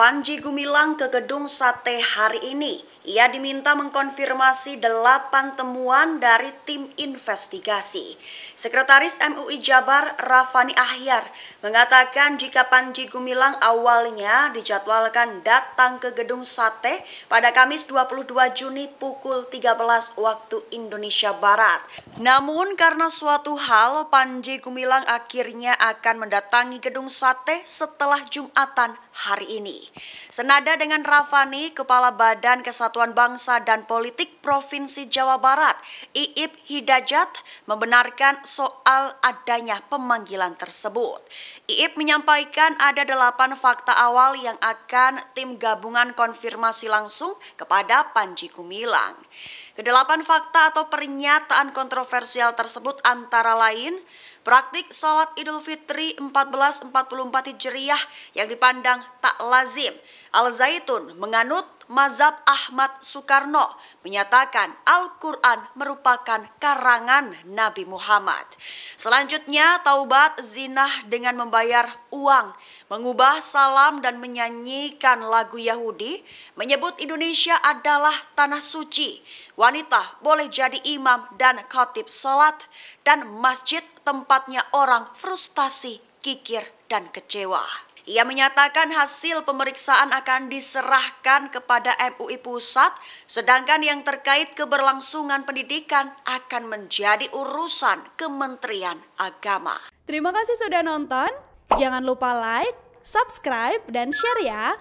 Panji Gumilang ke gedung sate hari ini ia diminta mengkonfirmasi delapan temuan dari tim investigasi. Sekretaris MUI Jabar Rafani Ahyar mengatakan jika Panji Gumilang awalnya dijadwalkan datang ke Gedung Sate pada Kamis 22 Juni pukul 13 waktu Indonesia Barat. Namun karena suatu hal Panji Gumilang akhirnya akan mendatangi Gedung Sate setelah Jumatan hari ini. Senada dengan Rafani, Kepala Badan Kesatuan Persatuan Bangsa dan Politik Provinsi Jawa Barat, Iib Hidajat, membenarkan soal adanya pemanggilan tersebut. Iib menyampaikan ada delapan fakta awal yang akan tim gabungan konfirmasi langsung kepada Panji Gumilang. Kedelapan fakta atau pernyataan kontroversial tersebut antara lain praktik sholat Idul Fitri 1444 Hijriah yang dipandang tak lazim. Al-Zaitun menganut Mazhab Ahmad Soekarno menyatakan Al-Quran merupakan karangan Nabi Muhammad. Selanjutnya, taubat zinah dengan membayar uang, mengubah salam dan menyanyikan lagu Yahudi, menyebut Indonesia adalah tanah suci. Wanita boleh jadi imam dan khotib sholat, dan masjid tempatnya orang frustasi, kikir, dan kecewa. Ia menyatakan hasil pemeriksaan akan diserahkan kepada MUI Pusat, sedangkan yang terkait keberlangsungan pendidikan akan menjadi urusan Kementerian Agama. Terima kasih sudah nonton, jangan lupa like, subscribe, dan share ya!